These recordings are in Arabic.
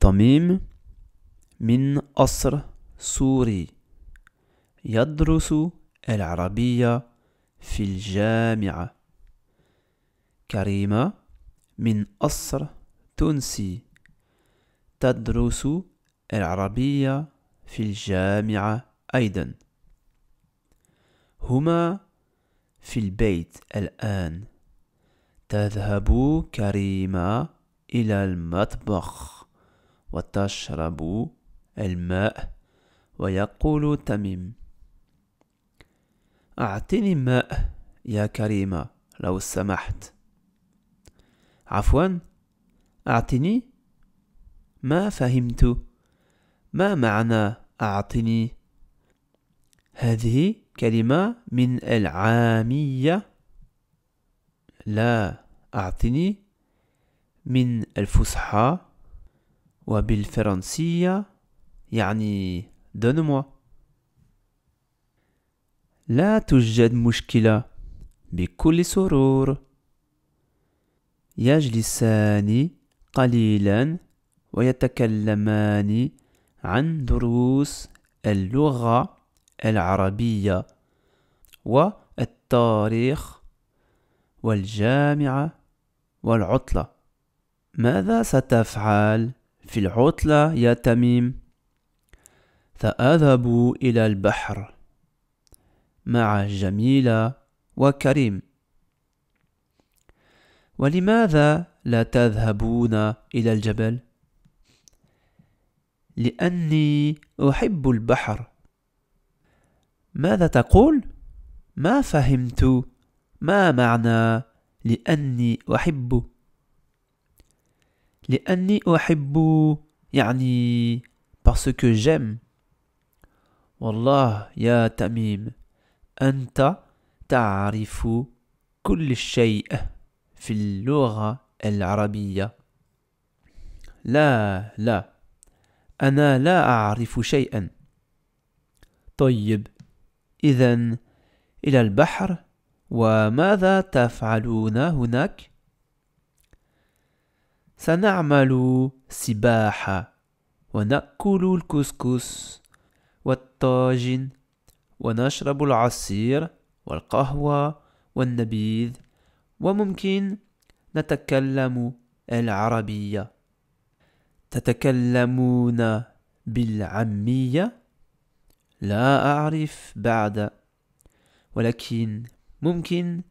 طميم من أصر سوري يدرس العربية في الجامعة كريمة من أصر تونسي تدرس العربية في الجامعة أيضا هما في البيت الآن تذهب كريمة إلى المطبخ وتشرب الماء ويقول تميم أعطني الماء يا كريمة لو سمحت عفوا أعطني ما فهمت ما معنى أعطني هذه كلمة من العامية لا أعطني من الفصحى وبالفرنسية يعني دونموا لا توجد مشكلة بكل سرور يجلسان قليلا ويتكلمان عن دروس اللغة العربية والتاريخ والجامعة والعطلة ماذا ستفعل في العطلة يا تميم سأذهب إلى البحر مع جميلة وكريم ولماذا لا تذهبون إلى الجبل؟ لأني أحب البحر ماذا تقول؟ ما فهمت ما معنى لأني أحب لأني أحب يعني parce que j'aime والله يا تميم أنت تعرف كل شيء في اللغة العربية لا لا أنا لا أعرف شيئا طيب إذا إلى البحر وماذا تفعلون هناك سنعمل سباحة ونأكل الكسكس والطاجن ونشرب العصير والقهوة والنبيذ وممكن نتكلم العربية تتكلمون بالعامية لا أعرف بعد ولكن ممكن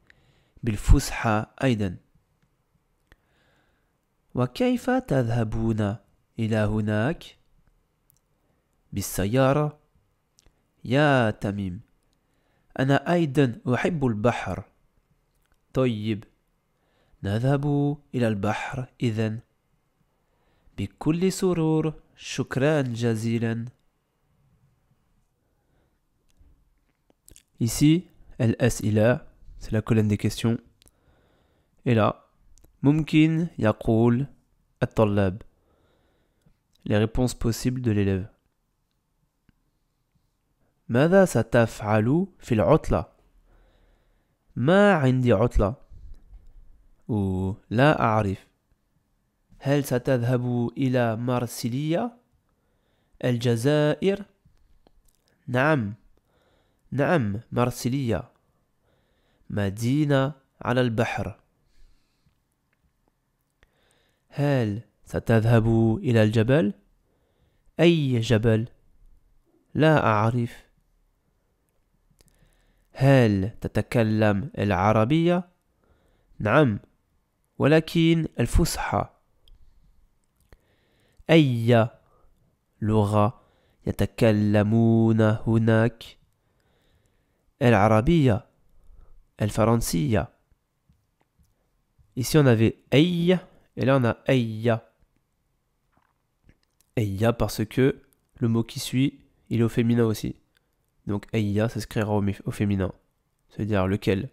بالفسحة أيضاً وكيف تذهبون إلى هناك؟ بالسيارة يا تميم أنا أيضا أحب البحر طيب نذهب إلى البحر إذا بكل سرور شكرا جزيلا Ici, elle, s, il, c'est la colonne des questions. Et là, ممكن يقول الطلاب Les réponses possibles de l'élève. ماذا ستفعل في العطلة؟ ما عندي عطلة أو لا أعرف هل ستذهب إلى مارسيليا؟ الجزائر؟ نعم نعم مارسيليا مدينة على البحر هل ستذهب إلى الجبل؟ أي جبل؟ لا أعرف هل تتكلم العربية؟ نعم ولكن الفصحى أي لغة يتكلمون هناك؟ العربية الفرنسية Ici on avait أي Et là, on a Eya. Eya parce que le mot qui suit, il est au féminin aussi. Donc Eya, ça s'écrira au, féminin. C'est-à-dire lequel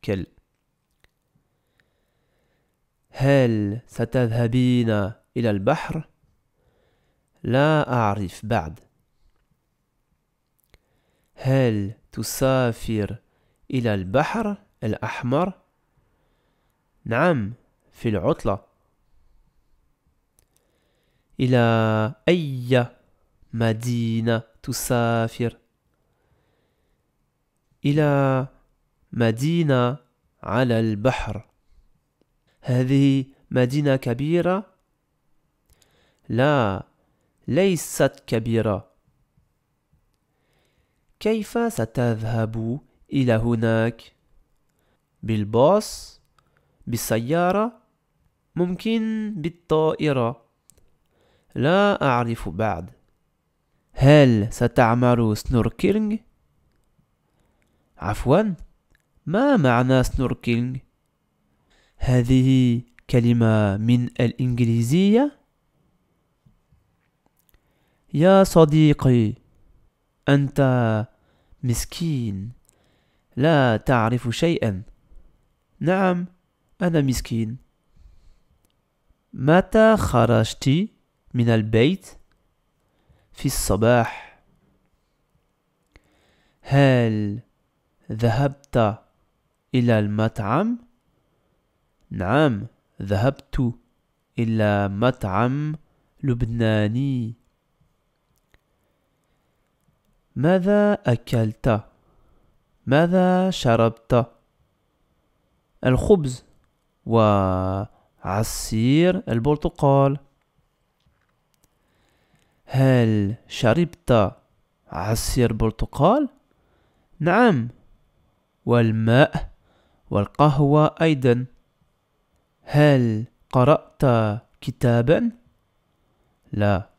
Quel Hel, satadhabina il al-bahr. La arif ba'd. Hel, tusafir il al-bahr, al-ahmar. Naam, fil utla. إلى أي مدينة تسافر إلى مدينة على البحر هذه مدينة كبيرة لا ليست كبيرة كيف ستذهب إلى هناك بالباص بالسيارة ممكن بالطائرة لا أعرف بعد هل ستعمل سنوركلينج؟ عفوا ما معنى سنوركلينج؟ هذه كلمة من الإنجليزية يا صديقي أنت مسكين لا تعرف شيئا نعم أنا مسكين متى خرجت؟ من البيت في الصباح هل ذهبت إلى المطعم؟ نعم ذهبت إلى مطعم لبناني ماذا أكلت؟ ماذا شربت؟ الخبز وعصير البرتقال هل شربت عصير برتقال نعم والماء والقهوة أيضا هل قرأت كتابا لا